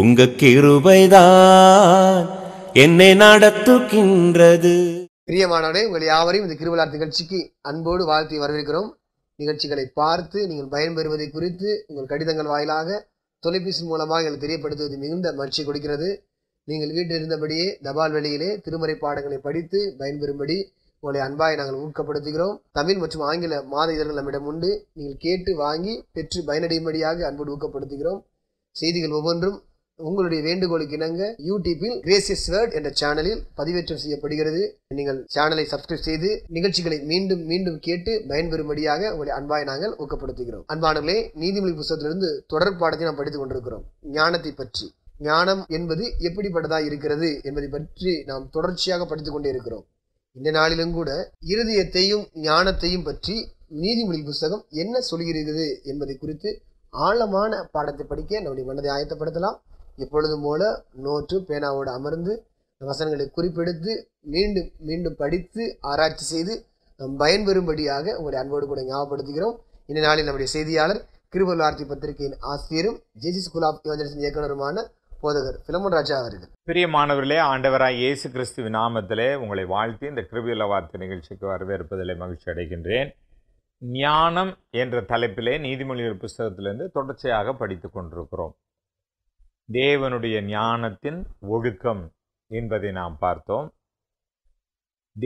உங்க கிருபைதான் என்னை நடத்துகின்றது பிரியமானவரே உங்கள் யாவரையும் இந்த கிருவிழா நிகழ்ச்சிக்கு அன்போடு வாழ்த்தி வரவேற்கிறோம் நிகழ்ச்சிகளை பார்த்து நீங்கள் பயன்பெறுவதை குறித்து உங்கள் கடிதங்கள் வாயிலாக தொலைபேசி மூலமாக எங்களுக்கு தெரியப்படுத்துவது மிகுந்த மகிழ்ச்சி கொடுக்கிறது நீங்கள் வீட்டில் இருந்தபடியே தபால் வெளியிலே திருமறை பாடங்களை படித்து பயன்பெறும்படி உங்களை அன்பாய் நாங்கள் ஊக்கப்படுத்துகிறோம் தமிழ் மற்றும் ஆங்கில மாத இதழ்கள் நம்மிடம் உண்டு நீங்கள் கேட்டு வாங்கி பெற்று பயனடையும்படியாக அன்போடு ஊக்கப்படுத்துகிறோம் செய்திகள் ஒவ்வொன்றும் உங்களுடைய வேண்டுகோளுக்கு இணங்க யூடியூப்பில் கிரேசியஸ் வேர்ட் என்ற சேனலில் பதிவேற்றம் செய்யப்படுகிறது நீங்கள் சேனலை சப்ஸ்கிரைப் செய்து நிகழ்ச்சிகளை மீண்டும் மீண்டும் கேட்டு பயன்பெறும்படியாக உங்களுடைய அன்பாய் நாங்கள் ஊக்கப்படுத்துகிறோம் அன்பானங்களே நீதிமொழி புத்தகத்திலிருந்து தொடர் பாடத்தை நாம் படித்துக் கொண்டிருக்கிறோம் ஞானத்தை பற்றி ஞானம் என்பது எப்படிப்பட்டதா இருக்கிறது என்பதை பற்றி நாம் தொடர்ச்சியாக படித்துக் கொண்டே இருக்கிறோம் இந்த நாளிலும் கூட இருதயத்தையும் ஞானத்தையும் பற்றி நீதிமொழி புஸ்தகம் என்ன சொல்கிறது என்பதை குறித்து ஆழமான பாடத்தை படிக்க நம்முடைய மனதை ஆயத்தப்படுத்தலாம் எப்பொழுதும் போல நோற்று பேனாவோடு அமர்ந்து வசனங்களை குறிப்பெடுத்து மீண்டும் மீண்டும் படித்து ஆராய்ச்சி செய்து பயன்பெறும்படியாக உங்களுடைய அன்போடு கூட ஞாபகப்படுத்துகிறோம் இந்த நாளில் நம்முடைய செய்தியாளர் கிருபல் வார்த்தை பத்திரிகையின் ஆசிரியரும் ஜேஜி ஸ்கூல் ஆஃப் இவஞ்சலிசம் இயக்குனருமான போதகர் பிலமன் ராஜா அவர்கள் மாணவர்களே ஆண்டவராய் இயேசு கிறிஸ்து நாமத்திலே உங்களை வாழ்த்தி இந்த கிருபியுல வார்த்தை நிகழ்ச்சிக்கு வரவேற்பதிலே மகிழ்ச்சி அடைகின்றேன் ஞானம் என்ற தலைப்பிலே நீதிமொழிகள் புஸ்தகத்திலிருந்து தொடர்ச்சியாக படித்து கொண்டிருக்கிறோம் தேவனுடைய ஞானத்தின் ஒழுக்கம் என்பதை நாம் பார்த்தோம்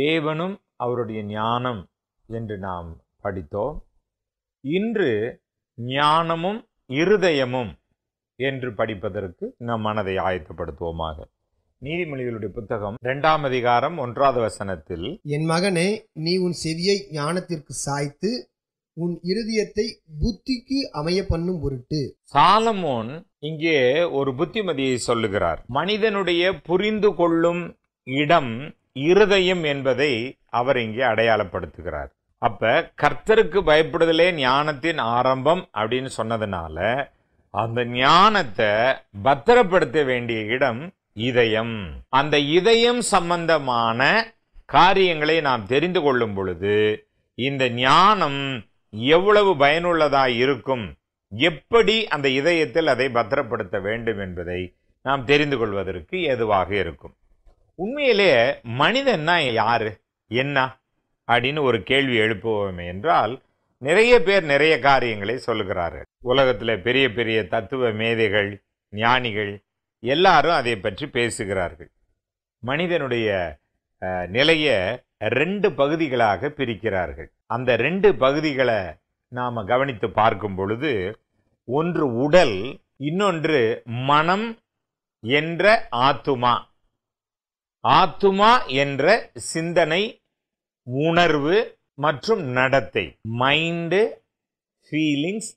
தேவனும் அவருடைய ஞானம் என்று நாம் படித்தோம் இன்று ஞானமும் இருதயமும் என்று படிப்பதற்கு நம் மனதை ஆயத்தப்படுத்துவோமாக நீதிமொழிகளுடைய புத்தகம் இரண்டாம் அதிகாரம் ஒன்றாவது வசனத்தில் என் மகனே நீ உன் செவியை ஞானத்திற்கு சாய்த்து உன் இருதயத்தை புத்திக்கு அமைய பண்ணும் பொருட்டு சாலமோன் இங்கே ஒரு புத்திமதியை சொல்லுகிறார் மனிதனுடைய புரிந்து கொள்ளும் இடம் இருதயம் என்பதை அவர் இங்கே அடையாளப்படுத்துகிறார் அப்ப கர்த்தருக்கு பயப்படுதலே ஞானத்தின் ஆரம்பம் அப்படின்னு சொன்னதுனால அந்த ஞானத்தை பத்திரப்படுத்த வேண்டிய இடம் இதயம் அந்த இதயம் சம்பந்தமான காரியங்களை நாம் தெரிந்து கொள்ளும் பொழுது இந்த ஞானம் எவ்வளவு பயனுள்ளதாக இருக்கும் எப்படி அந்த இதயத்தில் அதை பத்திரப்படுத்த வேண்டும் என்பதை நாம் தெரிந்து கொள்வதற்கு ஏதுவாக இருக்கும் உண்மையிலே மனிதன்னா யார் என்ன அப்படின்னு ஒரு கேள்வி எழுப்புவோம் என்றால் நிறைய பேர் நிறைய காரியங்களை சொல்லுகிறார்கள் உலகத்தில் பெரிய பெரிய தத்துவ மேதைகள் ஞானிகள் எல்லாரும் அதை பற்றி பேசுகிறார்கள் மனிதனுடைய நிலையை ரெண்டு பகுதிகளாக பிரிக்கிறார்கள் அந்த ரெண்டு பகுதிகளை நாம் கவனித்து பார்க்கும் பொழுது ஒன்று உடல் இன்னொன்று மனம் என்ற ஆத்துமா ஆத்துமா என்ற சிந்தனை உணர்வு மற்றும் நடத்தை மைண்டு ஃபீலிங்ஸ்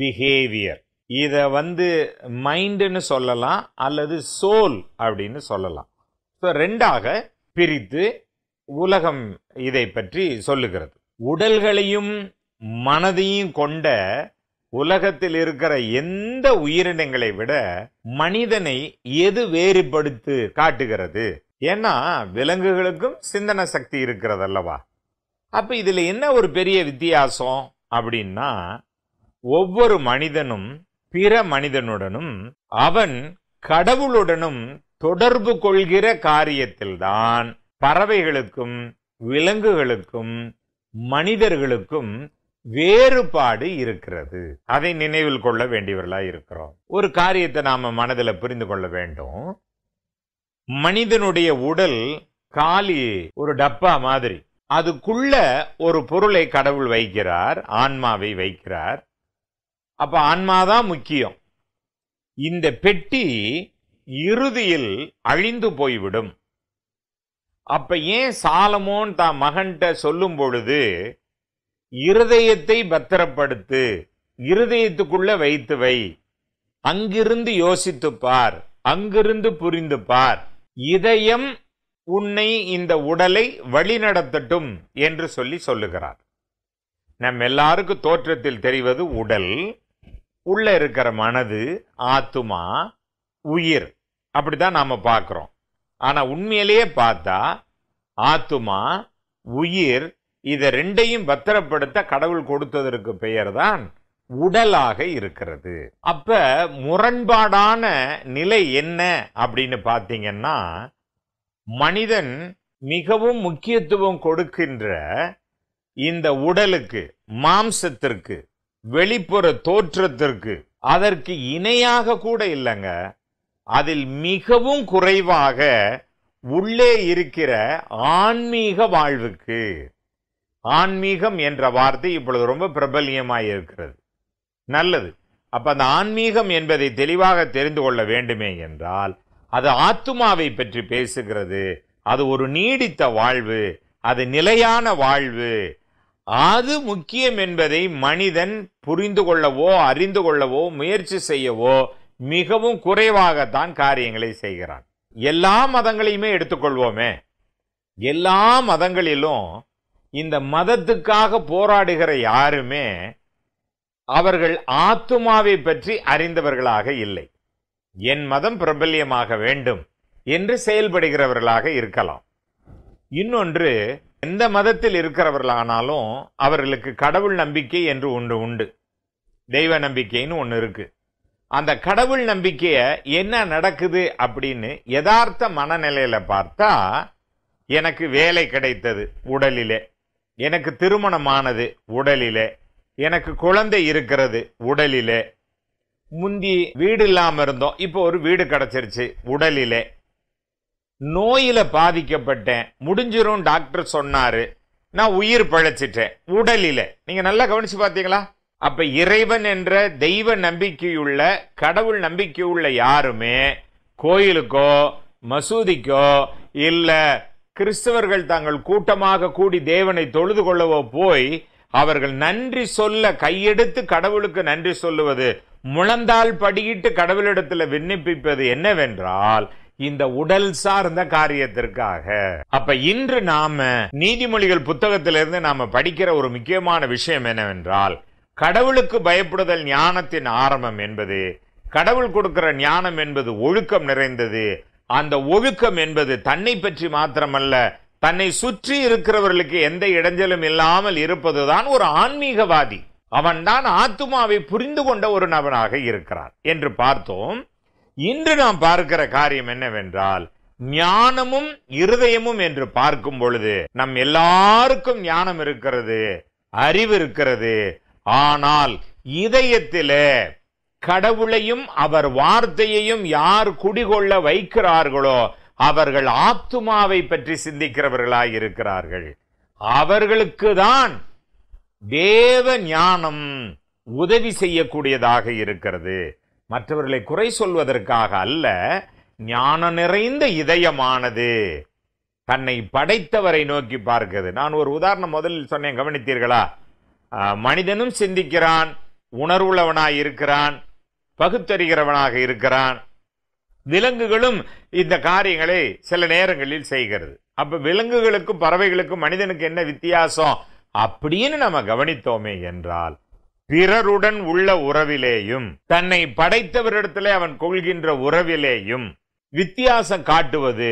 பிஹேவியர் இதை வந்து மைண்டுன்னு சொல்லலாம் அல்லது சோல் அப்படின்னு சொல்லலாம் ஸோ ரெண்டாக பிரித்து உலகம் இதை பற்றி சொல்லுகிறது உடல்களையும் மனதையும் கொண்ட உலகத்தில் இருக்கிற எந்த உயிரினங்களை விட மனிதனை எது வேறுபடுத்து காட்டுகிறது ஏன்னா விலங்குகளுக்கும் சிந்தன சக்தி இருக்கிறது அல்லவா அப்போ இதில் என்ன ஒரு பெரிய வித்தியாசம் அப்படின்னா ஒவ்வொரு மனிதனும் பிற மனிதனுடனும் அவன் கடவுளுடனும் தொடர்பு கொள்கிற காரியத்தில்தான் பறவைகளுக்கும் விலங்குகளுக்கும் மனிதர்களுக்கும் வேறுபாடு இருக்கிறது அதை நினைவில் கொள்ள வேண்டியவர்களாக இருக்கிறோம் ஒரு காரியத்தை நாம் மனதில் புரிந்து கொள்ள வேண்டும் மனிதனுடைய உடல் காலி ஒரு டப்பா மாதிரி அதுக்குள்ள ஒரு பொருளை கடவுள் வைக்கிறார் ஆன்மாவை வைக்கிறார் அப்ப ஆன்மாதான் முக்கியம் இந்த பெட்டி இறுதியில் அழிந்து போய்விடும் அப்ப ஏன் சாலமோன் தான் மகன்கிட்ட சொல்லும் பொழுது இருதயத்தை பத்திரப்படுத்து இருதயத்துக்குள்ள வைத்து வை அங்கிருந்து யோசித்து பார் அங்கிருந்து புரிந்து பார் இதயம் உன்னை இந்த உடலை வழிநடத்தட்டும் என்று சொல்லி சொல்லுகிறார் நம் எல்லாருக்கும் தோற்றத்தில் தெரிவது உடல் உள்ள இருக்கிற மனது ஆத்துமா உயிர் அப்படிதான் நாம பார்க்கிறோம் ஆனால் உண்மையிலேயே பார்த்தா ஆத்துமா உயிர் இதை ரெண்டையும் பத்திரப்படுத்த கடவுள் கொடுத்ததற்கு பெயர் தான் உடலாக இருக்கிறது அப்ப முரண்பாடான நிலை என்ன அப்படின்னு பார்த்தீங்கன்னா மனிதன் மிகவும் முக்கியத்துவம் கொடுக்கின்ற இந்த உடலுக்கு மாம்சத்திற்கு வெளிப்புற தோற்றத்திற்கு அதற்கு இணையாக கூட இல்லைங்க அதில் மிகவும் குறைவாக உள்ளே இருக்கிற ஆன்மீக வாழ்வுக்கு ஆன்மீகம் என்ற வார்த்தை இப்பொழுது ரொம்ப பிரபல்யமாக இருக்கிறது நல்லது அப்ப அந்த ஆன்மீகம் என்பதை தெளிவாக தெரிந்து கொள்ள வேண்டுமே என்றால் அது ஆத்துமாவை பற்றி பேசுகிறது அது ஒரு நீடித்த வாழ்வு அது நிலையான வாழ்வு அது முக்கியம் என்பதை மனிதன் புரிந்து கொள்ளவோ அறிந்து கொள்ளவோ முயற்சி செய்யவோ மிகவும் குறைவாகத்தான் காரியங்களை செய்கிறான் எல்லா மதங்களையுமே எடுத்துக்கொள்வோமே எல்லா மதங்களிலும் இந்த மதத்துக்காக போராடுகிற யாருமே அவர்கள் ஆத்துமாவை பற்றி அறிந்தவர்களாக இல்லை என் மதம் பிரபல்யமாக வேண்டும் என்று செயல்படுகிறவர்களாக இருக்கலாம் இன்னொன்று எந்த மதத்தில் இருக்கிறவர்களானாலும் அவர்களுக்கு கடவுள் நம்பிக்கை என்று ஒன்று உண்டு தெய்வ நம்பிக்கைன்னு ஒன்று இருக்குது அந்த கடவுள் நம்பிக்கையை என்ன நடக்குது அப்படின்னு யதார்த்த மனநிலையில் பார்த்தா எனக்கு வேலை கிடைத்தது உடலிலே எனக்கு திருமணமானது உடலிலே எனக்கு குழந்தை இருக்கிறது உடலிலே முந்தி வீடு இல்லாமல் இருந்தோம் இப்போ ஒரு வீடு கிடச்சிருச்சு உடலிலே நோயில் பாதிக்கப்பட்டேன் முடிஞ்சிரும் டாக்டர் சொன்னார் நான் உயிர் பழைச்சிட்டேன் உடலில் நீங்கள் நல்லா கவனிச்சு பார்த்தீங்களா அப்ப இறைவன் என்ற தெய்வ நம்பிக்கையுள்ள கடவுள் நம்பிக்கையுள்ள யாருமே கோயிலுக்கோ மசூதிக்கோ இல்ல கிறிஸ்தவர்கள் தாங்கள் கூட்டமாக கூடி தேவனை தொழுது கொள்ளவோ போய் அவர்கள் நன்றி சொல்ல கையெடுத்து கடவுளுக்கு நன்றி சொல்லுவது முழந்தால் படியிட்டு கடவுளிடத்தில் விண்ணப்பிப்பது என்னவென்றால் இந்த உடல் சார்ந்த காரியத்திற்காக அப்ப இன்று நாம நீதிமொழிகள் புத்தகத்திலிருந்து நாம படிக்கிற ஒரு முக்கியமான விஷயம் என்னவென்றால் கடவுளுக்கு பயப்படுதல் ஞானத்தின் ஆரம்பம் என்பது கடவுள் கொடுக்கிற ஞானம் என்பது ஒழுக்கம் நிறைந்தது அந்த ஒழுக்கம் என்பது தன்னை பற்றி மாத்திரமல்ல தன்னை சுற்றி இருக்கிறவர்களுக்கு எந்த இடைஞ்சலும் இல்லாமல் இருப்பதுதான் ஒரு ஆன்மீகவாதி அவன்தான் ஆத்மாவை புரிந்து கொண்ட ஒரு நபனாக இருக்கிறான் என்று பார்த்தோம் இன்று நாம் பார்க்கிற காரியம் என்னவென்றால் ஞானமும் இருதயமும் என்று பார்க்கும் பொழுது நம் எல்லாருக்கும் ஞானம் இருக்கிறது அறிவு இருக்கிறது ஆனால் இதயத்திலே கடவுளையும் அவர் வார்த்தையையும் யார் குடிகொள்ள வைக்கிறார்களோ அவர்கள் ஆத்துமாவை பற்றி சிந்திக்கிறவர்களாய் இருக்கிறார்கள் அவர்களுக்கு தான் தேவ ஞானம் உதவி செய்யக்கூடியதாக இருக்கிறது மற்றவர்களை குறை சொல்வதற்காக அல்ல ஞான நிறைந்த இதயமானது தன்னை படைத்தவரை நோக்கி பார்க்கிறது நான் ஒரு உதாரணம் முதலில் சொன்னேன் கவனித்தீர்களா மனிதனும் சிந்திக்கிறான் உணர்வுள்ளவனாய் இருக்கிறான் பகுத்தறிகிறவனாக இருக்கிறான் விலங்குகளும் இந்த காரியங்களை சில நேரங்களில் செய்கிறது அப்ப விலங்குகளுக்கும் பறவைகளுக்கும் மனிதனுக்கு என்ன வித்தியாசம் அப்படின்னு நம்ம கவனித்தோமே என்றால் பிறருடன் உள்ள உறவிலேயும் தன்னை படைத்தவரிடத்துல அவன் கொள்கின்ற உறவிலேயும் வித்தியாசம் காட்டுவது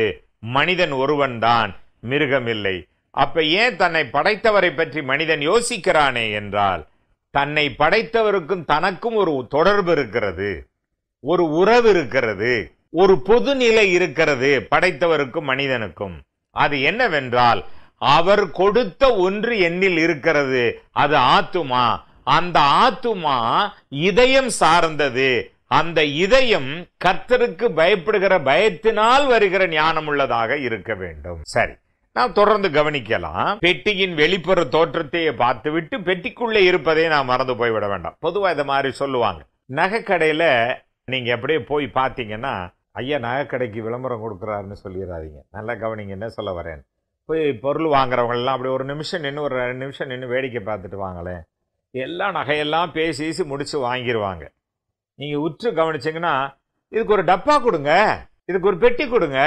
மனிதன் ஒருவன்தான் மிருகமில்லை அப்ப ஏன் தன்னை படைத்தவரை பற்றி மனிதன் யோசிக்கிறானே என்றால் தன்னை படைத்தவருக்கும் தனக்கும் ஒரு தொடர்பு இருக்கிறது ஒரு உறவு இருக்கிறது ஒரு பொதுநிலை இருக்கிறது படைத்தவருக்கும் மனிதனுக்கும் அது என்னவென்றால் அவர் கொடுத்த ஒன்று என்னில் இருக்கிறது அது ஆத்துமா அந்த ஆத்துமா இதயம் சார்ந்தது அந்த இதயம் கர்த்தருக்கு பயப்படுகிற பயத்தினால் வருகிற ஞானம் உள்ளதாக இருக்க வேண்டும் சரி நாம் தொடர்ந்து கவனிக்கலாம் பெட்டியின் வெளிப்புற தோற்றத்தையே பார்த்துவிட்டு பெட்டிக்குள்ளே இருப்பதை நாம் மறந்து போய்விட வேண்டாம் பொதுவாக இதை மாதிரி சொல்லுவாங்க நகைக்கடையில் நீங்கள் அப்படியே போய் பார்த்தீங்கன்னா ஐயா நகைக்கடைக்கு விளம்பரம் கொடுக்குறாருன்னு சொல்லிடாதீங்க நல்லா கவனிங்க என்ன சொல்ல வரேன் போய் பொருள் வாங்குறவங்களாம் அப்படி ஒரு நிமிஷம் நின்று ஒரு ரெண்டு நிமிஷம் நின்று வேடிக்கை பார்த்துட்டு வாங்களேன் எல்லா நகையெல்லாம் பேசி ஈசி முடித்து வாங்கிடுவாங்க நீங்கள் உற்று கவனிச்சிங்கன்னா இதுக்கு ஒரு டப்பா கொடுங்க இதுக்கு ஒரு பெட்டி கொடுங்க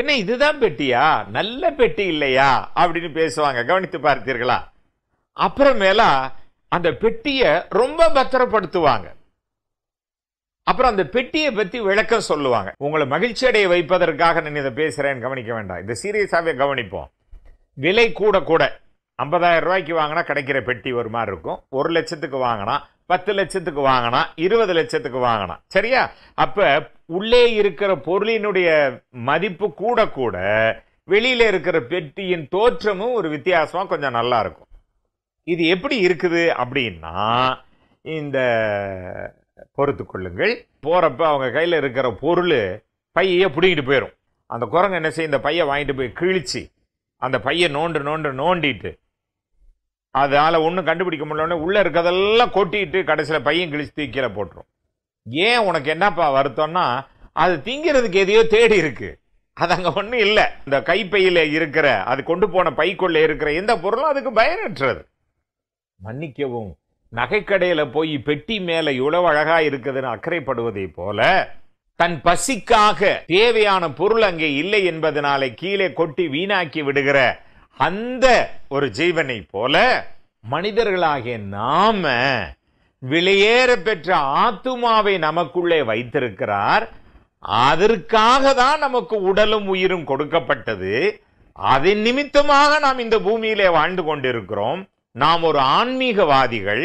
என்ன இதுதான் பெட்டியா நல்ல பெட்டி இல்லையா அப்படின்னு பேசுவாங்க கவனித்து பார்த்தீர்களா அப்புறமேலா அந்த பெட்டியை ரொம்ப பத்திரப்படுத்துவாங்க அப்புறம் அந்த பெட்டியை பற்றி விளக்கம் சொல்லுவாங்க உங்களை மகிழ்ச்சி அடைய வைப்பதற்காக நான் இதை பேசுகிறேன்னு கவனிக்க வேண்டாம் இந்த சீரியஸாகவே கவனிப்போம் விலை கூட கூட ஐம்பதாயிரம் ரூபாய்க்கு வாங்கினா கிடைக்கிற பெட்டி ஒரு மாதிரி இருக்கும் ஒரு லட்சத்துக்கு வாங்கினா பத்து லட்சத்துக்கு வாங்கினா இருபது லட்சத்துக்கு வாங்கினா சரியா அப்போ உள்ளே இருக்கிற பொருளினுடைய மதிப்பு கூட கூட வெளியில இருக்கிற பெட்டியின் தோற்றமும் ஒரு வித்தியாசமா கொஞ்சம் நல்லா இருக்கும் இது எப்படி இருக்குது அப்படின்னா இந்த பொறுத்து கொள்ளுங்கள் போகிறப்ப அவங்க கையில் இருக்கிற பொருள் பையை பிடிங்கிட்டு போயிடும் அந்த குரங்கு என்ன செய்ய இந்த பையை வாங்கிட்டு போய் கிழிச்சு அந்த பையை நோண்டு நோண்டு நோண்டிட்டு அதால் ஒன்றும் கண்டுபிடிக்க முடியலன்னு உள்ளே இருக்கிறதெல்லாம் கொட்டிட்டு கடைசியில் பையன் கிழிச்சு தூக்கியில போட்டுரும் ஏன் உனக்கு என்னப்பா வருத்தம்னா அது திங்கிறதுக்கு எதையோ தேடி இருக்கு அது அங்கே ஒன்றும் இல்லை இந்த கைப்பையில் இருக்கிற அது கொண்டு போன பைக்குள்ளே இருக்கிற எந்த பொருளும் அதுக்கு பயனற்றது மன்னிக்கவும் நகைக்கடையில் போய் பெட்டி மேலே இவ்வளவு அழகாக இருக்குதுன்னு அக்கறைப்படுவதை போல தன் பசிக்காக தேவையான பொருள் அங்கே இல்லை என்பதனாலே கீழே கொட்டி வீணாக்கி விடுகிற அந்த ஒரு ஜீவனை போல மனிதர்களாகிய நாம விலையேற பெற்ற ஆத்துமாவை நமக்குள்ளே வைத்திருக்கிறார் அதற்காக தான் நமக்கு உடலும் உயிரும் கொடுக்கப்பட்டது அதன் நிமித்தமாக நாம் இந்த பூமியிலே வாழ்ந்து கொண்டிருக்கிறோம் நாம் ஒரு ஆன்மீகவாதிகள்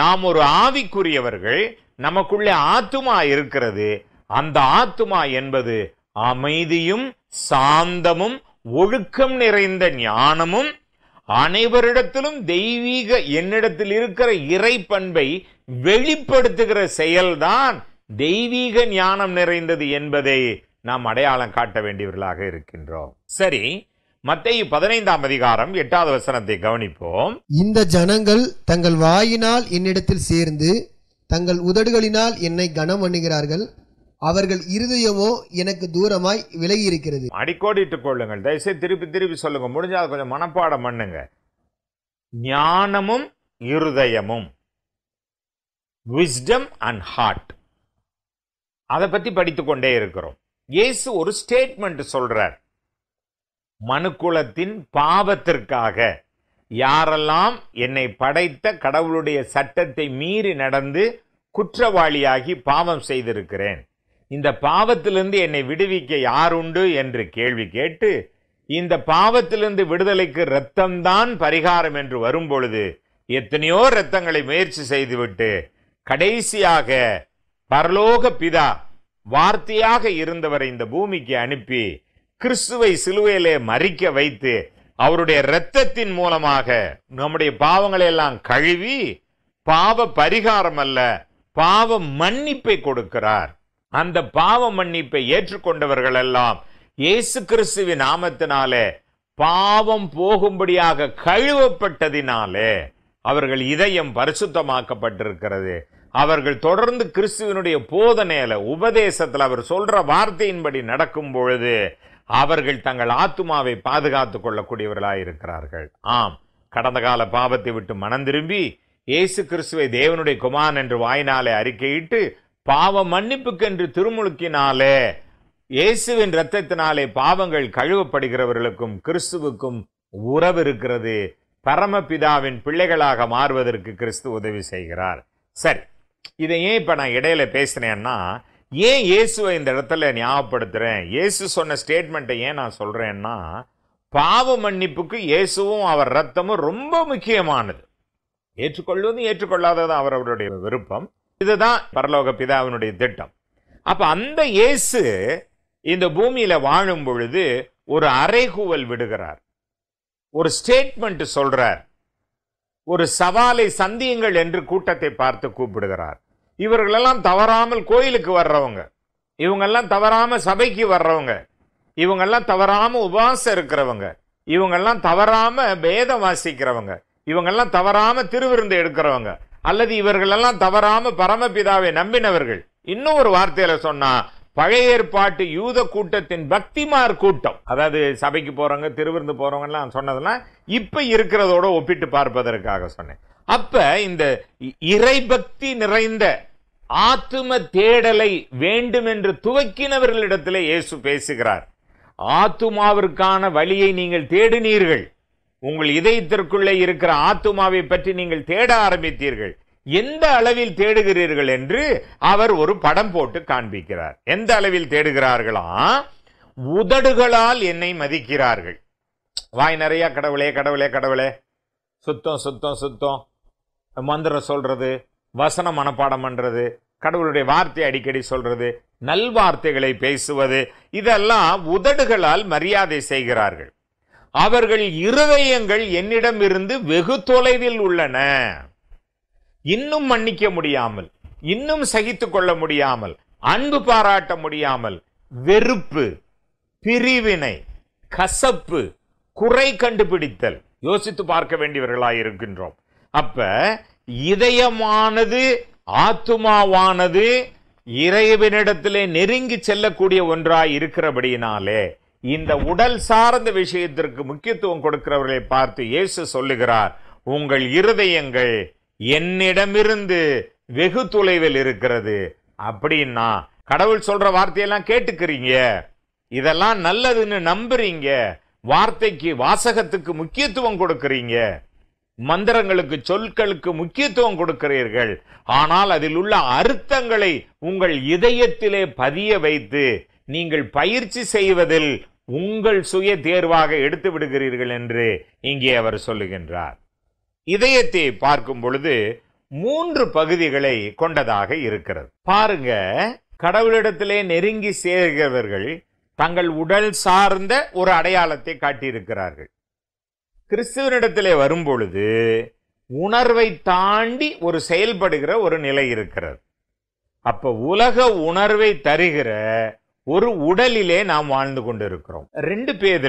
நாம் ஒரு ஆவிக்குரியவர்கள் நமக்குள்ளே ஆத்துமா இருக்கிறது அந்த ஆத்துமா என்பது அமைதியும் சாந்தமும் ஒழுக்கம் நிறைந்த ஞானமும் அனைவரிடத்திலும் தெய்வீக என்னிடத்தில் இருக்கிற இறை பண்பை வெளிப்படுத்துகிற செயல்தான் தெய்வீக ஞானம் நிறைந்தது என்பதை நாம் அடையாளம் காட்ட வேண்டியவர்களாக இருக்கின்றோம் சரி மத்திய பதினைந்தாம் அதிகாரம் எட்டாவது வசனத்தை கவனிப்போம் இந்த ஜனங்கள் தங்கள் வாயினால் என்னிடத்தில் சேர்ந்து தங்கள் உதடுகளினால் என்னை கனம் பண்ணுகிறார்கள் அவர்கள் இருதயமோ எனக்கு தூரமாய் விலகி இருக்கிறது அடிக்கோடிட்டு கொள்ளுங்கள் தயவுசெய்து திருப்பி திருப்பி சொல்லுங்க முடிஞ்சா கொஞ்சம் மனப்பாடம் பண்ணுங்க ஞானமும் இருதயமும் விஸ்டம் அண்ட் ஹார்ட் அதை பற்றி படித்துக்கொண்டே கொண்டே இருக்கிறோம் இயேசு ஒரு ஸ்டேட்மெண்ட் சொல்றார் மனுக்குலத்தின் பாவத்திற்காக யாரெல்லாம் என்னை படைத்த கடவுளுடைய சட்டத்தை மீறி நடந்து குற்றவாளியாகி பாவம் செய்திருக்கிறேன் இந்த பாவத்திலிருந்து என்னை விடுவிக்க யாருண்டு என்று கேள்வி கேட்டு இந்த பாவத்திலிருந்து விடுதலைக்கு ரத்தம்தான் பரிகாரம் என்று வரும்பொழுது எத்தனையோ ரத்தங்களை முயற்சி செய்துவிட்டு கடைசியாக பரலோக பிதா வார்த்தையாக இருந்தவரை இந்த பூமிக்கு அனுப்பி கிறிஸ்துவை சிலுவையிலே மறிக்க வைத்து அவருடைய இரத்தத்தின் மூலமாக நம்முடைய பாவங்களை எல்லாம் கழுவி பாவ பரிகாரம் அல்ல பாவ மன்னிப்பை கொடுக்கிறார் அந்த பாவ மன்னிப்பை ஏற்றுக்கொண்டவர்கள் எல்லாம் இயேசு கிறிஸ்துவின் நாமத்தினாலே பாவம் போகும்படியாக கழுவப்பட்டதினாலே அவர்கள் இதயம் பரிசுத்தமாக்கப்பட்டிருக்கிறது அவர்கள் தொடர்ந்து கிறிஸ்துவனுடைய போதனையில உபதேசத்தில் அவர் சொல்ற வார்த்தையின்படி நடக்கும் பொழுது அவர்கள் தங்கள் ஆத்மாவை பாதுகாத்துக் கொள்ளக்கூடியவர்களாக இருக்கிறார்கள் ஆம் கடந்த கால பாவத்தை விட்டு மனம் திரும்பி இயேசு கிறிஸ்துவை தேவனுடைய குமான் என்று வாய்நாளை அறிக்கையிட்டு பாவ மன்னிப்புக்கென்று திருமுழுக்கினாலே இயேசுவின் இரத்தத்தினாலே பாவங்கள் கழுவப்படுகிறவர்களுக்கும் கிறிஸ்துவுக்கும் உறவு இருக்கிறது பரமபிதாவின் பிள்ளைகளாக மாறுவதற்கு கிறிஸ்து உதவி செய்கிறார் சரி இதை ஏன் இப்போ நான் இடையில பேசுனேன்னா ஏன் இயேசுவை இந்த இடத்துல ஞாபகப்படுத்துகிறேன் இயேசு சொன்ன ஸ்டேட்மெண்ட்டை ஏன் நான் சொல்கிறேன்னா பாவ மன்னிப்புக்கு இயேசுவும் அவர் ரத்தமும் ரொம்ப முக்கியமானது ஏற்றுக்கொள்வதும் ஏற்றுக்கொள்ளாதது அவருடைய விருப்பம் இதுதான் பரலோக பிதாவினுடைய திட்டம் அப்ப அந்த இயேசு இந்த பூமியில வாழும் பொழுது ஒரு அறைகூவல் விடுகிறார் ஒரு ஸ்டேட்மெண்ட் சொல்றார் ஒரு சவாலை சந்தியுங்கள் என்று கூட்டத்தை பார்த்து கூப்பிடுகிறார் இவர்களெல்லாம் தவறாமல் கோயிலுக்கு வர்றவங்க இவங்கெல்லாம் தவறாம சபைக்கு வர்றவங்க இவங்கெல்லாம் தவறாம உபாசம் இருக்கிறவங்க இவங்கெல்லாம் தவறாம வேதம் வாசிக்கிறவங்க இவங்கெல்லாம் தவறாம திருவிருந்து எடுக்கிறவங்க அல்லது இவர்களெல்லாம் தவறாம பரமபிதாவை நம்பினவர்கள் இன்னும் ஒரு வார்த்தையில சொன்னா பழைய ஏற்பாட்டு யூத கூட்டத்தின் பக்திமார் கூட்டம் அதாவது சபைக்கு போறவங்க திருவிருந்து போறவங்கலாம் சொன்னதெல்லாம் இப்ப இருக்கிறதோட ஒப்பிட்டு பார்ப்பதற்காக சொன்னேன் அப்ப இந்த இறை பக்தி நிறைந்த ஆத்தும தேடலை வேண்டும் என்று துவக்கினவர்களிடத்தில் இயேசு பேசுகிறார் ஆத்துமாவிற்கான வழியை நீங்கள் தேடினீர்கள் உங்கள் இதயத்திற்குள்ளே இருக்கிற ஆத்துமாவை பற்றி நீங்கள் தேட ஆரம்பித்தீர்கள் எந்த அளவில் தேடுகிறீர்கள் என்று அவர் ஒரு படம் போட்டு காண்பிக்கிறார் எந்த அளவில் தேடுகிறார்களா உதடுகளால் என்னை மதிக்கிறார்கள் வாய் நிறைய கடவுளே கடவுளே கடவுளே சுத்தம் சுத்தம் சுத்தம் மந்திரம் சொல்றது வசன மனப்பாடம் பண்றது கடவுளுடைய வார்த்தை அடிக்கடி சொல்றது நல்வார்த்தைகளை பேசுவது இதெல்லாம் உதடுகளால் மரியாதை செய்கிறார்கள் அவர்கள் இருதயங்கள் என்னிடம் இருந்து வெகு தொலைவில் உள்ளன இன்னும் மன்னிக்க முடியாமல் இன்னும் சகித்துக் கொள்ள முடியாமல் அன்பு பாராட்ட முடியாமல் வெறுப்பு பிரிவினை கசப்பு குறை கண்டுபிடித்தல் யோசித்து பார்க்க வேண்டியவர்களாக இருக்கின்றோம் அப்ப இதயமானது ஆத்துமாவானது இறைவனிடத்திலே நெருங்கி செல்லக்கூடிய ஒன்றாய் இருக்கிறபடியினாலே இந்த உடல் சார்ந்த விஷயத்திற்கு முக்கியத்துவம் கொடுக்கிறவர்களை பார்த்து இயேசு சொல்லுகிறார் உங்கள் இருதயங்கள் என்னிடமிருந்து வெகு தொலைவில் இருக்கிறது அப்படின்னா கடவுள் சொல்ற வார்த்தையெல்லாம் கேட்டுக்கிறீங்க இதெல்லாம் நல்லதுன்னு நம்புறீங்க வார்த்தைக்கு வாசகத்துக்கு முக்கியத்துவம் கொடுக்கறீங்க மந்திரங்களுக்கு சொற்களுக்கு முக்கியத்துவம் கொடுக்கிறீர்கள் ஆனால் அதில் உள்ள அர்த்தங்களை உங்கள் இதயத்திலே பதிய வைத்து நீங்கள் பயிற்சி செய்வதில் உங்கள் சுய தேர்வாக எடுத்து விடுகிறீர்கள் என்று இங்கே அவர் சொல்லுகின்றார் இதயத்தை பார்க்கும் பொழுது மூன்று பகுதிகளை கொண்டதாக இருக்கிறது பாருங்க கடவுளிடத்திலே நெருங்கி சேர்கிறவர்கள் தங்கள் உடல் சார்ந்த ஒரு அடையாளத்தை காட்டியிருக்கிறார்கள் கிறிஸ்துவனிடத்திலே வரும்பொழுது உணர்வை தாண்டி ஒரு செயல்படுகிற ஒரு நிலை இருக்கிறது அப்ப உலக உணர்வை தருகிற ஒரு உடலிலே நாம் வாழ்ந்து கொண்டிருக்கிறோம் ரெண்டு பேர்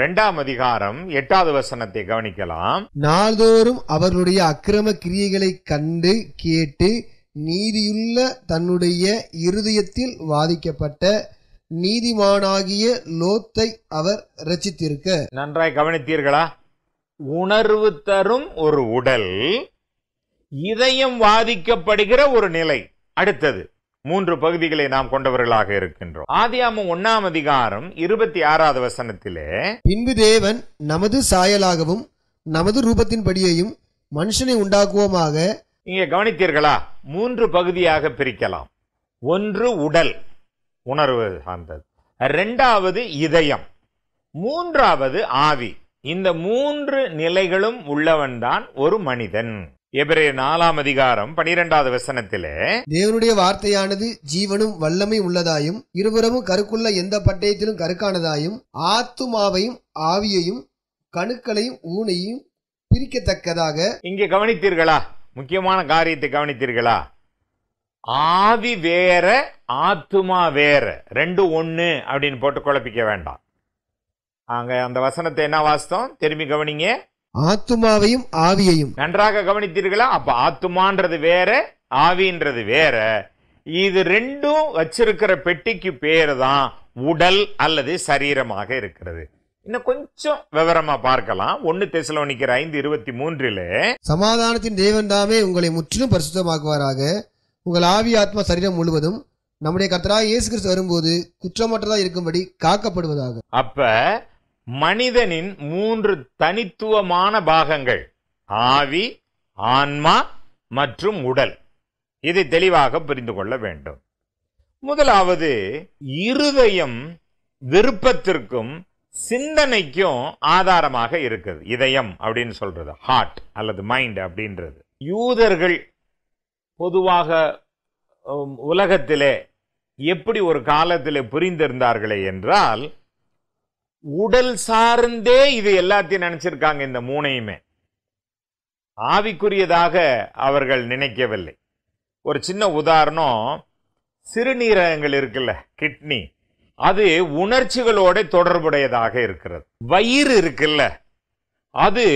ரெண்டாம் அதிகாரம் எட்டாவது வசனத்தை கவனிக்கலாம் நாள்தோறும் அவர்களுடைய அக்கிரம கிரியைகளை கண்டு கேட்டு நீதியுள்ள தன்னுடைய இருதயத்தில் வாதிக்கப்பட்ட நீதிமானாகிய லோத்தை அவர் ரச்சித்திருக்க நன்றாய் கவனித்தீர்களா உணர்வு தரும் ஒரு உடல் இதயம் வாதிக்கப்படுகிற ஒரு நிலை அடுத்தது மூன்று பகுதிகளை நாம் கொண்டவர்களாக இருக்கின்றோம் ஆதியாமம் ஒன்னாம் அதிகாரம் இருபத்தி ஆறாவது வசனத்திலே பின்பு தேவன் நமது சாயலாகவும் நமது ரூபத்தின்படியையும் மனுஷனை உண்டாக்குவோமாக நீங்க கவனித்தீர்களா மூன்று பகுதியாக பிரிக்கலாம் ஒன்று உடல் உணர்வு சார்ந்தது ரெண்டாவது இதயம் மூன்றாவது ஆவி இந்த மூன்று நிலைகளும் உள்ளவன்தான் ஒரு மனிதன் எபிரே நாலாம் அதிகாரம் பனிரெண்டாவது வசனத்திலே தேவனுடைய வார்த்தையானது ஜீவனும் வல்லமை உள்ளதாயும் இருபுறமும் கருக்குள்ள எந்த பட்டயத்திலும் கருக்கானதாயும் ஆத்துமாவையும் ஆவியையும் கணுக்களையும் ஊனையும் பிரிக்கத்தக்கதாக இங்கே கவனித்தீர்களா முக்கியமான காரியத்தை கவனித்தீர்களா ஆவி வேற ஆத்துமா வேற ரெண்டு ஒன்று அப்படின்னு போட்டு குழப்பிக்க வேண்டாம் அங்கே அந்த வசனத்தை என்ன வாஸ்தம் திரும்பி கவனிங்க ஆத்துமாவையும் ஆவியையும் நன்றாக கவனித்தீர்களா அப்ப ஆத்துமான்றது வேற ஆவின்றது வேற இது ரெண்டும் வச்சிருக்கிற பெட்டிக்கு பேர் தான் உடல் அல்லது சரீரமாக இருக்கிறது இன்னும் கொஞ்சம் விவரமா பார்க்கலாம் ஒன்னு தேசலோனிக்கிற ஐந்து இருபத்தி மூன்றில் சமாதானத்தின் தேவன் தாமே உங்களை முற்றிலும் பரிசுத்தமாக்குவாராக உங்கள் ஆவி ஆத்மா சரீரம் முழுவதும் நம்முடைய கர்த்தராக இயேசு கிறிஸ்து வரும்போது குற்றமற்றதா இருக்கும்படி காக்கப்படுவதாக அப்ப மனிதனின் மூன்று தனித்துவமான பாகங்கள் ஆவி ஆன்மா மற்றும் உடல் இதை தெளிவாக புரிந்து கொள்ள வேண்டும் முதலாவது இருதயம் விருப்பத்திற்கும் சிந்தனைக்கும் ஆதாரமாக இருக்குது இதயம் அப்படின்னு சொல்றது ஹார்ட் அல்லது மைண்ட் அப்படின்றது யூதர்கள் பொதுவாக உலகத்திலே எப்படி ஒரு காலத்தில் புரிந்திருந்தார்களே என்றால் உடல் சார்ந்தே இது எல்லாத்தையும் நினைச்சிருக்காங்க இந்த மூனையுமே ஆவிக்குரியதாக அவர்கள் நினைக்கவில்லை ஒரு சின்ன உதாரணம் சிறுநீரகங்கள் இருக்குல்ல கிட்னி அது உணர்ச்சிகளோட தொடர்புடையதாக இருக்கிறது வயிறு இருக்குல்ல அது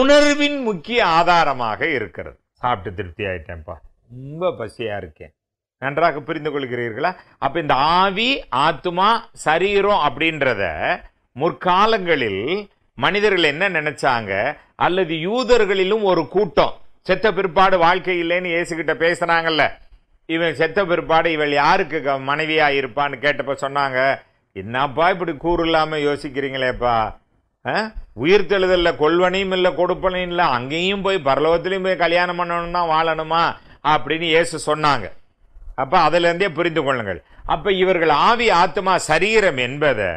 உணர்வின் முக்கிய ஆதாரமாக இருக்கிறது சாப்பிட்டு திருப்தி ஆயிட்டேன்ப்பா ரொம்ப பசியா இருக்கேன் நன்றாக புரிந்து கொள்கிறீர்களா அப்போ இந்த ஆவி ஆத்துமா சரீரம் அப்படின்றத முற்காலங்களில் மனிதர்கள் என்ன நினைச்சாங்க அல்லது யூதர்களிலும் ஒரு கூட்டம் செத்த பிற்பாடு வாழ்க்கை இல்லைன்னு ஏசுகிட்ட பேசுனாங்கல்ல இவன் செத்த பிற்பாடு இவள் யாருக்கு மனைவியாக இருப்பான்னு கேட்டப்ப சொன்னாங்க என்னப்பா இப்படி கூறு இல்லாமல் யோசிக்கிறீங்களேப்பா உயிர் தெழுதலில் கொள்வனையும் இல்லை கொடுப்பனையும் இல்லை அங்கேயும் போய் பரலோகத்திலையும் போய் கல்யாணம் பண்ணணும்னா வாழணுமா அப்படின்னு ஏசு சொன்னாங்க அப்போ அதிலேருந்தே புரிந்து கொள்ளுங்கள் அப்போ இவர்கள் ஆவி ஆத்மா சரீரம் என்பதை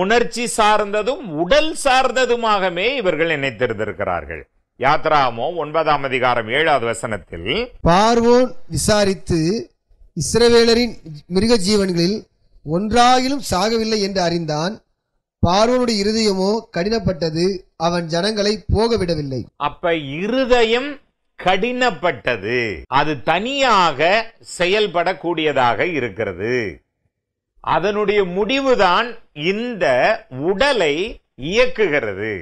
உணர்ச்சி சார்ந்ததும் உடல் சார்ந்ததுமாகவே இவர்கள் நினைத்திருந்திருக்கிறார்கள் யாத்ராமோ ஒன்பதாம் அதிகாரம் ஏழாவது வசனத்தில் பார்வோன் விசாரித்து இஸ்ரவேலரின் மிருக ஜீவன்களில் ஒன்றாகிலும் சாகவில்லை என்று அறிந்தான் பார்வனுடைய இருதயமோ கடினப்பட்டது அவன் ஜனங்களை போகவிடவில்லை அப்ப இருதயம் கடினப்பட்டது அது தனியாக செயல்படக்கூடியதாக இருக்கிறது அதனுடைய முடிவுதான் இந்த உடலை இயக்குகிறது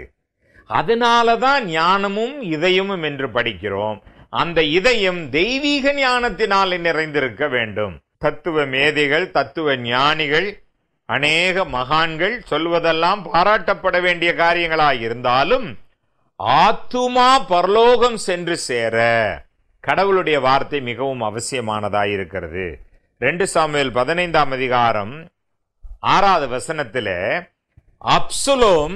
அதனால தான் ஞானமும் இதயமும் என்று படிக்கிறோம் அந்த இதயம் தெய்வீக ஞானத்தினால் நிறைந்திருக்க வேண்டும் தத்துவ மேதைகள் தத்துவ ஞானிகள் அநேக மகான்கள் சொல்வதெல்லாம் பாராட்டப்பட வேண்டிய காரியங்களாக இருந்தாலும் ஆத்துமா பரலோகம் சென்று சேர கடவுளுடைய வார்த்தை மிகவும் அவசியமானதாக இருக்கிறது ரெண்டு சாமியல் பதினைந்தாம் அதிகாரம் ஆறாவது வசனத்தில் அப்சுலோம்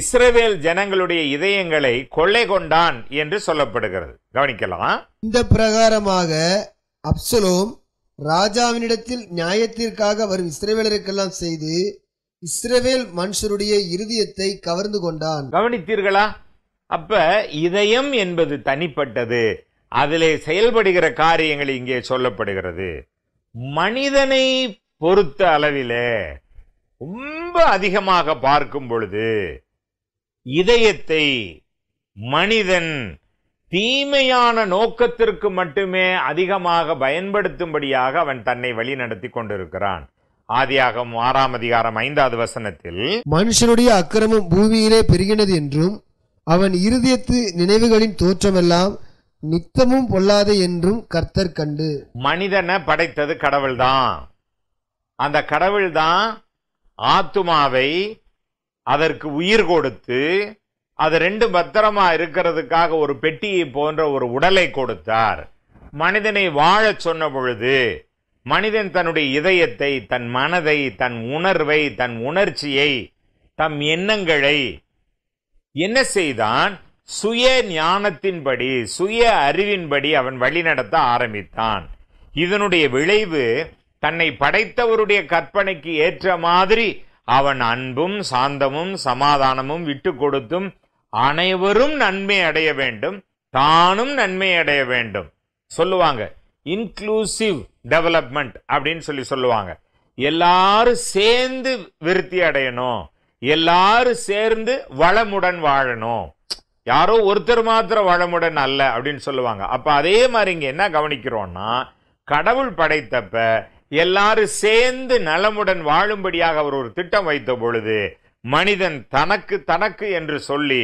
இஸ்ரவேல் ஜனங்களுடைய இதயங்களை கொள்ளை கொண்டான் என்று சொல்லப்படுகிறது கவனிக்கலாம் இந்த பிரகாரமாக அப்சலோம் ராஜாவினிடத்தில் நியாயத்திற்காக வரும் இஸ்ரேவேலருக்கெல்லாம் செய்து இஸ்ரேவேல் மனுஷருடைய இருதயத்தை கவர்ந்து கொண்டான் கவனித்தீர்களா அப்ப இதயம் என்பது தனிப்பட்டது அதிலே செயல்படுகிற காரியங்கள் இங்கே சொல்லப்படுகிறது மனிதனை பொறுத்த அளவிலே ரொம்ப அதிகமாக பார்க்கும் பொழுது இதயத்தை மனிதன் தீமையான நோக்கத்திற்கு மட்டுமே அதிகமாக பயன்படுத்தும்படியாக அவன் தன்னை வழி நடத்தி கொண்டிருக்கிறான் ஆதியாகம் ஆறாம் அதிகாரம் ஐந்தாவது வசனத்தில் மனுஷனுடைய அக்கிரமம் பூமியிலே பெருகினது என்றும் அவன் இருதயத்து நினைவுகளின் தோற்றமெல்லாம் நித்தமும் பொல்லாது என்றும் கர்த்தர் கண்டு மனிதனை படைத்தது கடவுள்தான் அந்த கடவுள்தான் ஆத்துமாவை அதற்கு உயிர் கொடுத்து அது ரெண்டு பத்திரமா இருக்கிறதுக்காக ஒரு பெட்டியை போன்ற ஒரு உடலை கொடுத்தார் மனிதனை வாழச் சொன்ன பொழுது மனிதன் தன்னுடைய இதயத்தை தன் மனதை தன் உணர்வை தன் உணர்ச்சியை தம் எண்ணங்களை என்ன செய்தான் சுய ஞானத்தின்படி சுய அறிவின்படி அவன் வழிநடத்த ஆரம்பித்தான் இதனுடைய விளைவு தன்னை படைத்தவருடைய கற்பனைக்கு ஏற்ற மாதிரி அவன் அன்பும் சாந்தமும் சமாதானமும் விட்டு கொடுத்தும் அனைவரும் நன்மை அடைய வேண்டும் தானும் நன்மை அடைய வேண்டும் சொல்லுவாங்க இன்க்ளூசிவ் டெவலப்மெண்ட் அப்படின்னு சொல்லி சொல்லுவாங்க எல்லாரும் சேர்ந்து விருத்தி அடையணும் எல்லாரும் சேர்ந்து வளமுடன் வாழணும் யாரோ ஒருத்தர் மாத்திர வளமுடன் அல்ல அப்படின்னு சொல்லுவாங்க அப்ப அதே மாதிரி இங்க என்ன கவனிக்கிறோம்னா கடவுள் படைத்தப்ப எல்லாரும் சேர்ந்து நலமுடன் வாழும்படியாக அவர் ஒரு திட்டம் வைத்த பொழுது மனிதன் தனக்கு தனக்கு என்று சொல்லி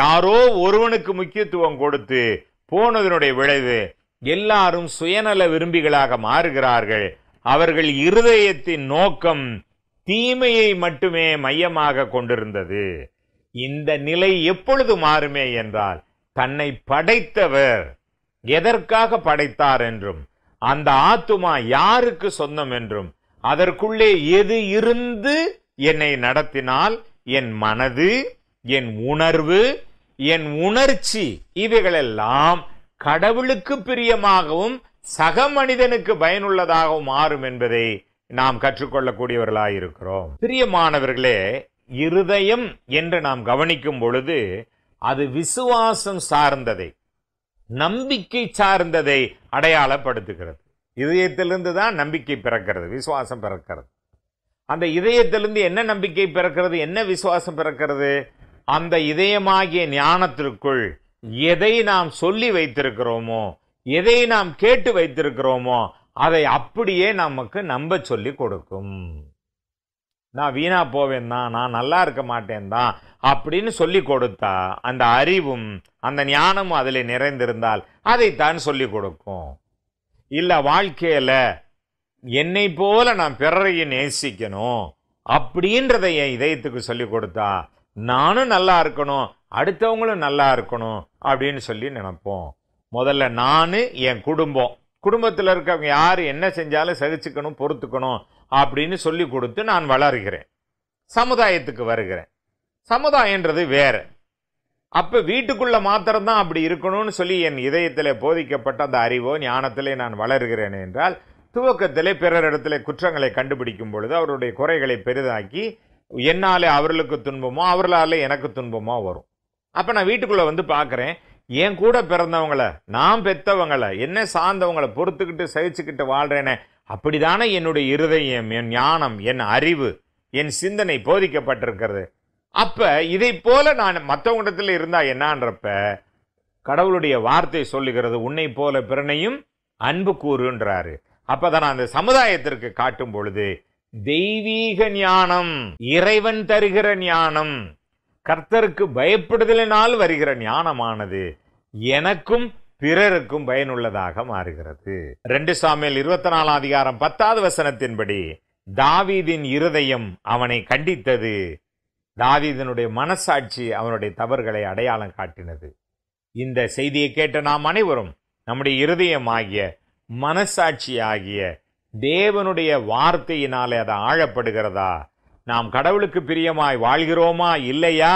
யாரோ ஒருவனுக்கு முக்கியத்துவம் கொடுத்து போனதனுடைய விளைவு எல்லாரும் சுயநல விரும்பிகளாக மாறுகிறார்கள் அவர்கள் இருதயத்தின் நோக்கம் தீமையை மட்டுமே மையமாக கொண்டிருந்தது இந்த நிலை எப்பொழுது மாறுமே என்றால் தன்னை படைத்தவர் எதற்காக படைத்தார் என்றும் அந்த ஆத்துமா யாருக்கு சொந்தம் என்றும் அதற்குள்ளே எது இருந்து என்னை நடத்தினால் என் மனது என் உணர்வு என் உணர்ச்சி இவைகளெல்லாம் கடவுளுக்கு பிரியமாகவும் சக மனிதனுக்கு பயனுள்ளதாகவும் மாறும் என்பதை நாம் கற்றுக்கொள்ளக்கூடியவர்களாக இருக்கிறோம் பிரியமானவர்களே இருதயம் என்று நாம் கவனிக்கும் பொழுது அது விசுவாசம் சார்ந்ததை நம்பிக்கை சார்ந்ததை அடையாளப்படுத்துகிறது இதயத்திலிருந்து தான் நம்பிக்கை பிறக்கிறது விசுவாசம் பிறக்கிறது அந்த இதயத்திலிருந்து என்ன நம்பிக்கை பிறக்கிறது என்ன விசுவாசம் பிறக்கிறது அந்த இதயமாகிய ஞானத்திற்குள் எதை நாம் சொல்லி வைத்திருக்கிறோமோ எதை நாம் கேட்டு வைத்திருக்கிறோமோ அதை அப்படியே நமக்கு நம்ப சொல்லி கொடுக்கும் நான் வீணா போவேன் தான் நான் நல்லா இருக்க மாட்டேன் தான் அப்படின்னு சொல்லி கொடுத்தா அந்த அறிவும் அந்த ஞானமும் அதில் நிறைந்திருந்தால் அதைத்தான் சொல்லி கொடுக்கும் இல்லை வாழ்க்கையில் என்னை போல நான் பிறரையும் நேசிக்கணும் அப்படின்றத என் இதயத்துக்கு சொல்லி கொடுத்தா நானும் நல்லா இருக்கணும் அடுத்தவங்களும் நல்லா இருக்கணும் அப்படின்னு சொல்லி நினைப்போம் முதல்ல நான் என் குடும்பம் குடும்பத்தில் இருக்கவங்க யார் என்ன செஞ்சாலும் சகிச்சுக்கணும் பொறுத்துக்கணும் அப்படின்னு சொல்லி கொடுத்து நான் வளர்கிறேன் சமுதாயத்துக்கு வருகிறேன் சமுதாயன்றது வேறு அப்போ வீட்டுக்குள்ளே மாத்திரம்தான் அப்படி இருக்கணும்னு சொல்லி என் இதயத்தில் போதிக்கப்பட்ட அந்த அறிவோ ஞானத்திலே நான் வளர்கிறேன் என்றால் துவக்கத்திலே பிறரிடத்தில் குற்றங்களை கண்டுபிடிக்கும் பொழுது அவருடைய குறைகளை பெரிதாக்கி என்னாலே அவர்களுக்கு துன்பமோ அவர்களாலே எனக்கு துன்பமோ வரும் அப்போ நான் வீட்டுக்குள்ளே வந்து பார்க்குறேன் என் கூட பிறந்தவங்கள நான் பெத்தவங்கள என்ன சார்ந்தவங்கள பொறுத்துக்கிட்டு சகிச்சுக்கிட்டு வாழ்கிறேனே அப்படிதானே என்னுடைய இருதயம் என் ஞானம் என் அறிவு என் சிந்தனை போதிக்கப்பட்டிருக்கிறது அப்போ இதை போல நான் மற்றவங்கிடத்தில் இருந்தால் என்னான்றப்ப கடவுளுடைய வார்த்தை சொல்லுகிறது உன்னை போல பிறனையும் அன்பு கூறுன்றாரு அப்பதான் அந்த சமுதாயத்திற்கு காட்டும் பொழுது தெய்வீக ஞானம் இறைவன் தருகிற ஞானம் கர்த்தருக்கு பயப்படுதலினால் வருகிற ஞானமானது எனக்கும் பிறருக்கும் பயனுள்ளதாக மாறுகிறது ரெண்டு சாமியில் இருபத்தி நாலாம் அதிகாரம் பத்தாவது வசனத்தின்படி தாவீதின் இருதயம் அவனை கண்டித்தது தாவீதனுடைய மனசாட்சி அவனுடைய தவறுகளை அடையாளம் காட்டினது இந்த செய்தியை கேட்ட நாம் அனைவரும் நம்முடைய இருதயம் ஆகிய மனசாட்சி ஆகிய தேவனுடைய வார்த்தையினாலே அது ஆழப்படுகிறதா நாம் கடவுளுக்கு பிரியமாய் வாழ்கிறோமா இல்லையா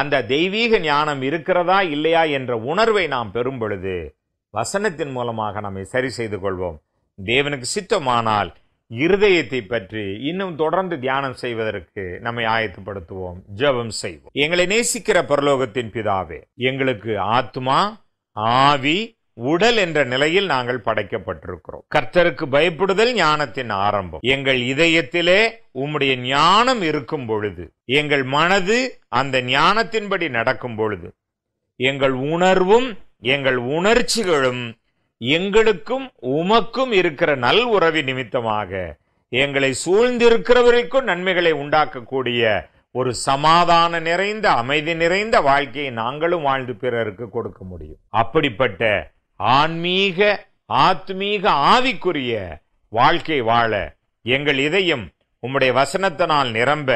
அந்த தெய்வீக ஞானம் இருக்கிறதா இல்லையா என்ற உணர்வை நாம் பெறும் பொழுது வசனத்தின் மூலமாக நம்மை சரி செய்து கொள்வோம் தேவனுக்கு சித்தமானால் இருதயத்தை பற்றி இன்னும் தொடர்ந்து தியானம் செய்வதற்கு நம்மை ஆயத்தப்படுத்துவோம் ஜபம் செய்வோம் எங்களை நேசிக்கிற பரலோகத்தின் பிதாவே எங்களுக்கு ஆத்மா ஆவி உடல் என்ற நிலையில் நாங்கள் படைக்கப்பட்டிருக்கிறோம் கர்த்தருக்கு பயப்படுதல் ஞானத்தின் ஆரம்பம் எங்கள் இதயத்திலே உம்முடைய ஞானம் இருக்கும் பொழுது எங்கள் மனது அந்த ஞானத்தின்படி நடக்கும் பொழுது எங்கள் உணர்வும் எங்கள் உணர்ச்சிகளும் எங்களுக்கும் உமக்கும் இருக்கிற நல் உறவி நிமித்தமாக எங்களை சூழ்ந்திருக்கிறவர்களுக்கும் நன்மைகளை உண்டாக்கக்கூடிய ஒரு சமாதான நிறைந்த அமைதி நிறைந்த வாழ்க்கையை நாங்களும் வாழ்ந்து பிறருக்கு கொடுக்க முடியும் அப்படிப்பட்ட ஆன்மீக ஆத்மீக ஆவிக்குரிய வாழ்க்கை வாழ எங்கள் இதயம் உம்முடைய வசனத்தினால் நிரம்ப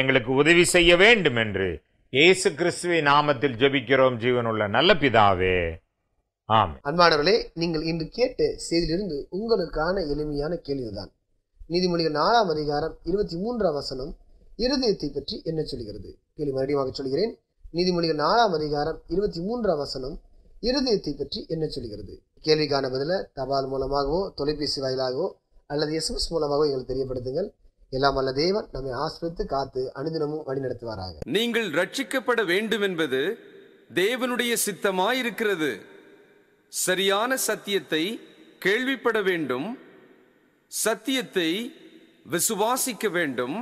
எங்களுக்கு உதவி செய்ய வேண்டும் என்று இயேசு கிறிஸ்துவை நாமத்தில் ஜெபிக்கிறோம் ஜீவனுள்ள நல்ல பிதாவே ஆம் அன்பானவர்களே நீங்கள் இன்று கேட்ட செய்தியிலிருந்து உங்களுக்கான எளிமையான கேள்விதான் நீதிமொழிகள் நாலாம் அதிகாரம் இருபத்தி மூன்றாம் வசனம் இருதயத்தை பற்றி என்ன சொல்கிறது கேள்வி மறுபடியும் சொல்கிறேன் நீதிமொழிகள் நாலாம் அதிகாரம் இருபத்தி மூன்றாம் வசனம் இருதயத்தை பற்றி என்ன சொல்கிறது கேள்விக்கான பதில தபால் மூலமாகவோ தொலைபேசி வாயிலாகவோ அல்லது எஸ்எம்எஸ் மூலமாகவோ எங்களுக்கு தெரியப்படுத்துங்கள் எல்லாம் அல்ல தேவன் நம்மை ஆசிரித்து காத்து அனுதினமும் வழிநடத்துவாராக நீங்கள் ரட்சிக்கப்பட வேண்டும் என்பது தேவனுடைய சித்தமாயிருக்கிறது சரியான சத்தியத்தை கேள்விப்பட வேண்டும் சத்தியத்தை விசுவாசிக்க வேண்டும்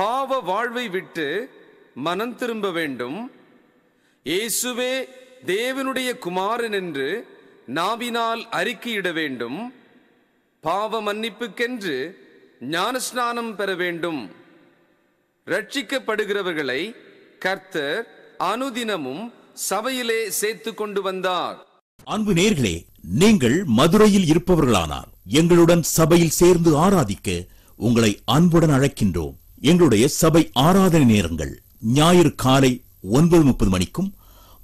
பாவ வாழ்வை விட்டு மனம் திரும்ப வேண்டும் இயேசுவே தேவனுடைய குமாரன் என்று நாவினால் அறிக்கையிட வேண்டும் பாவ மன்னிப்புக்கென்று ஞானஸ்நானம் பெற வேண்டும் ரட்சிக்கப்படுகிறவர்களை கர்த்தர் அனுதினமும் சபையிலே சேர்த்து கொண்டு வந்தார் அன்பு நேர்களே நீங்கள் மதுரையில் இருப்பவர்களானார் எங்களுடன் சபையில் சேர்ந்து ஆராதிக்க உங்களை அன்புடன் அழைக்கின்றோம் எங்களுடைய சபை ஆராதனை நேரங்கள் ஞாயிறு காலை ஒன்பது முப்பது மணிக்கும்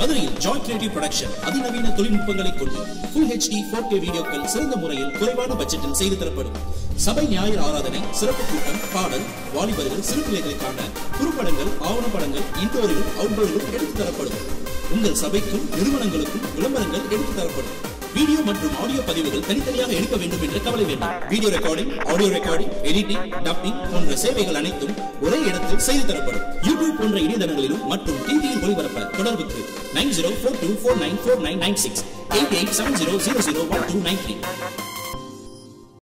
மதுரையில் ஜாய் கிரியேட்டிவ் ப்ரொடக்ஷன் அதிநவீன தொழில்நுட்பங்களை கொண்டு ஃபுல் ஹெச்டி ஃபோர் கே வீடியோக்கள் சிறந்த முறையில் குறைவான பட்ஜெட்டில் செய்து தரப்படும் சபை ஞாயிறு ஆராதனை சிறப்பு கூட்டம் பாடல் வாலிபர்கள் சிறுநிலைகளுக்கான குறுப்படங்கள் ஆவணப்படங்கள் இன்டோரிலும் அவுட்டோரிலும் எடுத்து தரப்படும் உங்கள் சபைக்கும் நிறுவனங்களுக்கும் விளம்பரங்கள் எடுத்து தரப்படும் வீடியோ மற்றும் ஆடியோ பதிவுகள் தனித்தனியாக எடுக்க வேண்டும் என்ற கவலை வேண்டாம் video recording audio recording editing dubbing போன்ற சேவைகள் அனைத்தும் ஒரே இடத்தில் செய்து தரப்படும் யூடியூப் போன்ற இணையதளங்களிலும் மற்றும் டிவியில் ஒளிபரப்ப தொடர்புக்கு nine zero four two four nine four nine nine six eight eight seven zero zero zero one two nine three